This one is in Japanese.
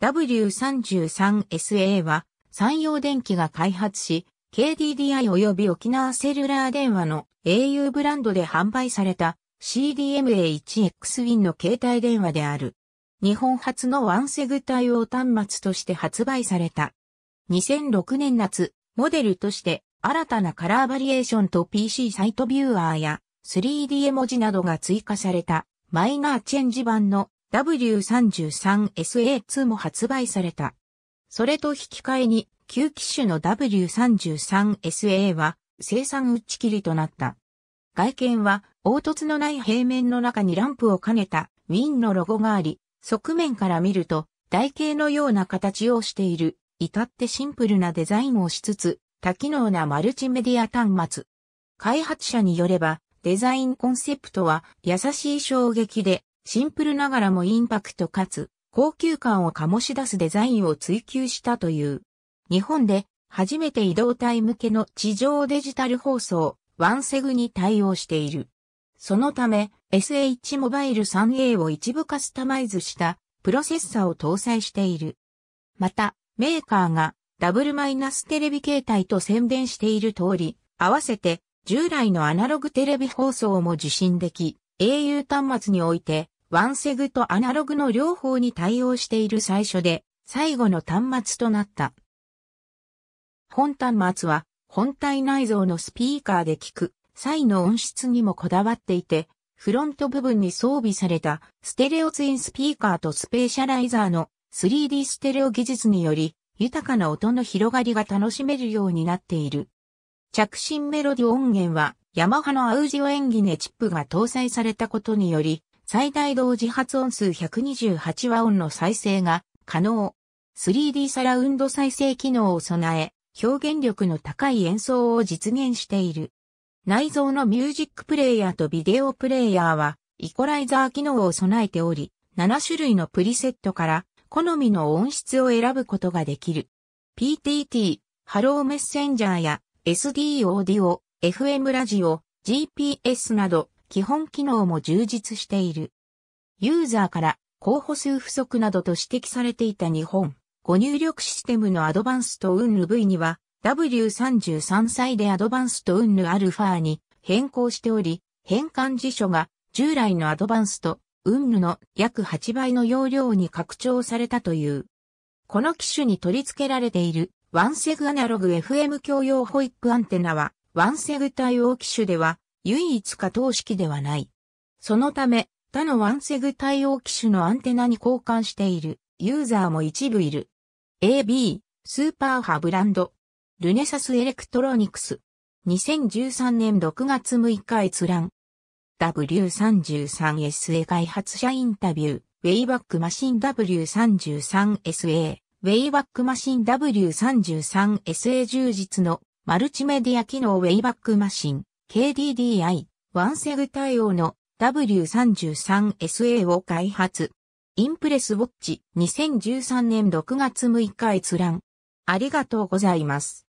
W33SA は、山陽電機が開発し、KDDI 及び沖縄セルラー電話の au ブランドで販売された CDMA1XWIN の携帯電話である。日本初のワンセグ対応端末として発売された。2006年夏、モデルとして新たなカラーバリエーションと PC サイトビューアーや 3D 絵文字などが追加されたマイナーチェンジ版の W33SA2 も発売された。それと引き換えに、旧機種の W33SA は生産打ち切りとなった。外見は凹凸のない平面の中にランプを兼ねたウィンのロゴがあり、側面から見ると台形のような形をしている、至ってシンプルなデザインをしつつ、多機能なマルチメディア端末。開発者によれば、デザインコンセプトは優しい衝撃でシンプルながらもインパクトかつ高級感を醸し出すデザインを追求したという。日本で初めて移動体向けの地上デジタル放送、ワンセグに対応している。そのため、SH モバイル 3A を一部カスタマイズしたプロセッサを搭載している。また、メーカーがダブルマイナステレビ形態と宣伝している通り、合わせて従来のアナログテレビ放送も受信でき、au 端末において、ワンセグとアナログの両方に対応している最初で、最後の端末となった。本端末は、本体内蔵のスピーカーで聞く際の音質にもこだわっていて、フロント部分に装備されたステレオツインスピーカーとスペーシャライザーの 3D ステレオ技術により豊かな音の広がりが楽しめるようになっている。着信メロディ音源はヤマハのアウジオ演技ネチップが搭載されたことにより、最大同時発音数128和音の再生が可能。3D サラウンド再生機能を備え、表現力の高い演奏を実現している。内蔵のミュージックプレイヤーとビデオプレイヤーは、イコライザー機能を備えており、7種類のプリセットから、好みの音質を選ぶことができる。PTT、ハローメッセンジャーや SD オーディオ、FM ラジオ、GPS など基本機能も充実している。ユーザーから候補数不足などと指摘されていた日本、ご入力システムのアドバンスとウンヌ v には W33 歳でアドバンスとウンヌアルファに変更しており、変換辞書が従来のアドバンスとンヌの約8倍の容量に拡張されたという。この機種に取り付けられているワンセグアナログ FM 共用ホイップアンテナはワンセグ対応機種では唯一可動式ではない。そのため、他のワンセグ対応機種のアンテナに交換しているユーザーも一部いる。AB、スーパーハブランド、ルネサスエレクトロニクス、2013年6月6日閲覧。W33SA 開発者インタビュー、ウェイバックマシン W33SA、ウェイバックマシン W33SA 充実のマルチメディア機能ウェイバックマシン、KDDI、ワンセグ対応の W33SA を開発。インプレスウォッチ2013年6月6日閲覧。ありがとうございます。